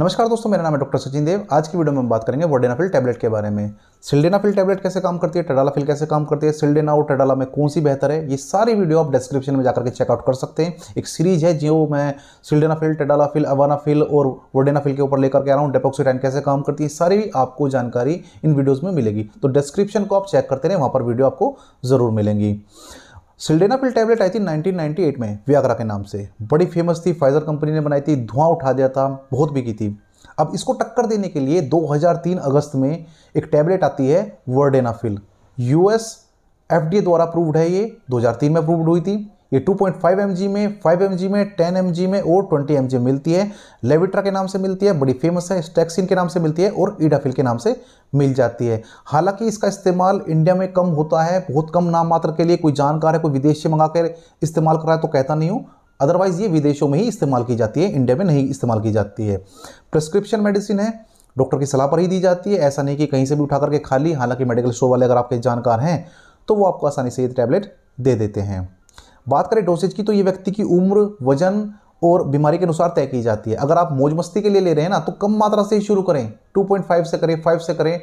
नमस्कार दोस्तों मेरा नाम है डॉक्टर सचिन देव आज की वीडियो में हम बात करेंगे वर्डेनाफिल टैबलेट के बारे में सिल्डेनाफिल टैबलेट कैसे काम करती है टेडालाफिल कैसे काम करती है सिल्डेना और टेडाला में कौन सी बेहतर है ये सारी वीडियो आप डिस्क्रिप्शन में जाकर के चेकआउट कर सकते हैं एक सीरीज है जो मैं सिल्डेनाफिल टेडालाफिल अवानाफिल और वर्डेनाफिल के ऊपर लेकर के आ रहा हूँ डेपोक्सीटाइन कैसे काम करती है सारी भी आपको जानकारी इन वीडियोज़ में मिलेगी तो डिस्क्रिप्शन को आप चेक करते रहें वहाँ पर वीडियो आपको ज़रूर मिलेंगी सिल्डेनाफिल टैबलेट आई थी 1998 में व्याग्रा के नाम से बड़ी फेमस थी फाइजर कंपनी ने बनाई थी धुआं उठा दिया था बहुत बिकी थी अब इसको टक्कर देने के लिए 2003 अगस्त में एक टैबलेट आती है वर्डेनाफिल यूएस एफडीए द्वारा अप्रूव्ड है ये 2003 में अप्रूव्ड हुई थी ये 2.5 mg में 5 mg में 10 mg में और 20 mg मिलती है लेविट्रा के नाम से मिलती है बड़ी फेमस है स्टैक्सिन के नाम से मिलती है और ईडाफिल के नाम से मिल जाती है हालांकि इसका इस्तेमाल इंडिया में कम होता है बहुत कम नाम मात्र के लिए कोई जानकार है कोई विदेश से मंगा कर इस्तेमाल कराए तो कहता नहीं हूँ अदरवाइज़ ये विदेशों में ही इस्तेमाल की जाती है इंडिया में नहीं इस्तेमाल की जाती है प्रिस्क्रिप्शन मेडिसिन है डॉक्टर की सलाह पर ही दी जाती है ऐसा नहीं कि कहीं से भी उठा करके खा ली हालांकि मेडिकल शो वाले अगर आपके जानकार हैं तो वो आपको आसानी से ये टैबलेट दे देते हैं बात करें डोसेज की तो ये व्यक्ति की उम्र वजन और बीमारी के अनुसार तय की जाती है अगर आप मौज मस्ती के लिए ले रहे हैं ना तो कम मात्रा से ही शुरू करें 2.5 से करें 5 से करें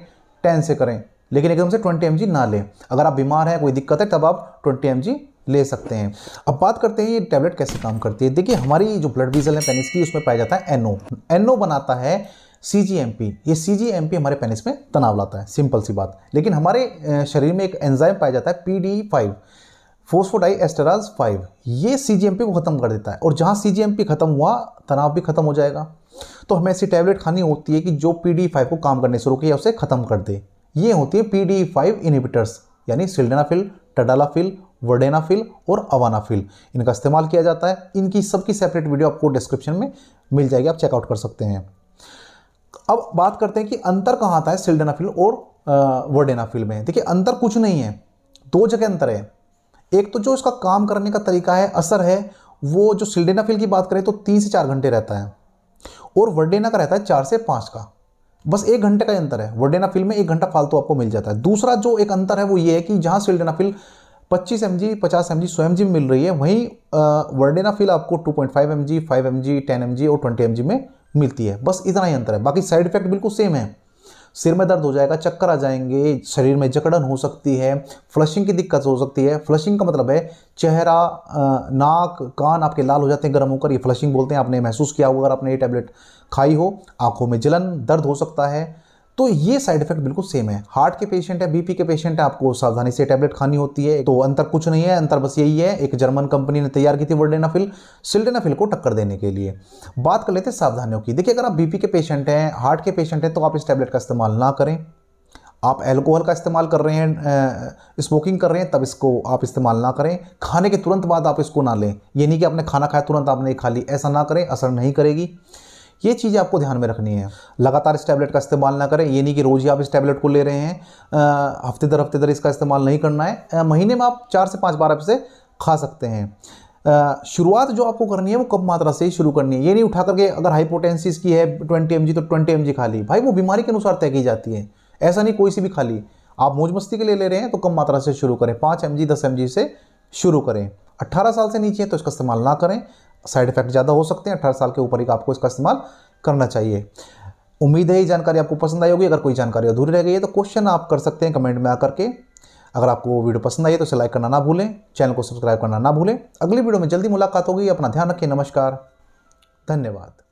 10 से करें लेकिन एकदम से 20 एम ना लें अगर आप बीमार हैं कोई दिक्कत है तब आप 20 एम ले सकते हैं अब बात करते हैं ये टैबलेट कैसे काम करती है देखिए हमारी जो ब्लड विजल है पेनिस की उसमें पाया जाता है एनओ एनओ बनाता है सी जी एम पी ये सी जी एम पी हमारे पेनिस में तनाव लाता है सिंपल सी बात लेकिन हमारे शरीर में एक एंजाइम पाया जाता है P D five phosphodiesterase five ये सी को ख़त्म कर देता है और जहाँ सी ख़त्म हुआ तनाव भी ख़त्म हो जाएगा तो हमें ऐसी टैबलेट खानी होती है कि जो पी e को काम करने शुरू किया उसे ख़त्म कर दे ये होती है पी डी फाइव इनिबिटर्स यानी सिल्डेनाफिल टडालाफिल वर्डेनाफिल और अवानाफिल इनका इस्तेमाल किया जाता है इनकी सबकी सेपरेट वीडियो आपको डिस्क्रिप्शन में मिल जाएगी आप चेकआउट कर सकते हैं अब बात करते हैं कि अंतर कहाँ आता है सिल्डेनाफिल और वर्डेनाफिल में देखिए अंतर कुछ नहीं है दो जगह अंतर है एक तो जो इसका काम करने का तरीका है असर है वो जो सिल्डेनाफिल की बात करें तो तीन से चार घंटे रहता है और वर्डेना का रहता है चार से पाँच का बस एक घंटे का अंतर है वर्डेनाफिल में एक घंटा फालतू आपको मिल जाता है दूसरा जो एक अंतर है वो ये है कि जहाँ सिल्डेनाफिल पच्चीस एम जी पचास एम जी सौ एम जी मिल रही है वहीं वर्डेनाफिल आपको two point five M G five M G ten M G और ट्वेंटी एम जी में मिलती है बस इतना ही अंतर है बाकी साइड इफेक्ट बिल्कुल सेम है सिर में दर्द हो जाएगा चक्कर आ जाएंगे शरीर में जकड़न हो सकती है फ्लशिंग की दिक्कत हो सकती है फ्लशिंग का मतलब है चेहरा नाक कान आपके लाल हो जाते हैं गर्म होकर ये फ्लशिंग बोलते हैं आपने महसूस किया होगा अगर आपने ये टैबलेट खाई हो आंखों में जलन दर्द हो सकता है तो ये साइड इफेक्ट बिल्कुल सेम है हार्ट के पेशेंट है बीपी के पेशेंट है आपको सावधानी से टैबलेट खानी होती है तो अंतर कुछ नहीं है अंतर बस यही है एक जर्मन कंपनी ने तैयार की थी वर्डेनाफिल सिल्डेनाफिल को टक्कर देने के लिए बात कर लेते हैं सावधानियों की देखिए अगर आप बीपी के पेशेंट हैं हार्ट के पेशेंट हैं तो आप इस टैबलेट का इस्तेमाल ना करें आप एल्कोहल का इस्तेमाल कर रहे हैं स्मोकिंग कर रहे हैं तब इसको आप इस्तेमाल ना करें खाने के तुरंत बाद आप इसको ना लें ये नहीं कि आपने खाना खाया तुरंत आपने खा ली ऐसा ना करें असर नहीं करेगी ये चीज़ें आपको ध्यान में रखनी है लगातार इस टैबलेट का इस्तेमाल ना करें ये नहीं कि रोज़ ही आप इस टैबलेट को ले रहे हैं हफ्ते दर हफ्ते दर इसका इस्तेमाल नहीं करना है महीने में आप चार से पाँच बार आप इसे खा सकते हैं शुरुआत जो आपको करनी है वो कम मात्रा से ही शुरू करनी है ये नहीं उठा करके अगर हाइपोटेंसिस की है ट्वेंटी एम तो ट्वेंटी एम खा ली भाई वो बीमारी के अनुसार तय की जाती है ऐसा नहीं कोई सी भी खा ली आप मौज मस्ती के लिए ले रहे हैं तो कम मात्रा से शुरू करें पाँच एम जी दस एम जी से शुरू करें 18 साल से नीचे है तो इसका इस्तेमाल ना करें साइड इफेक्ट ज़्यादा हो सकते हैं अठारह साल के ऊपर ही आपको इसका इस्तेमाल करना चाहिए उम्मीद है ये जानकारी आपको पसंद आई होगी अगर कोई जानकारी अधूरी रह गई है तो क्वेश्चन आप कर सकते हैं कमेंट में आकर के अगर आपको वीडियो पसंद आई है तो इसे लाइक करना ना भूलें चैनल को सब्सक्राइब करना ना भूलें अगली वीडियो में जल्दी मुलाकात होगी अपना ध्यान रखें नमस्कार धन्यवाद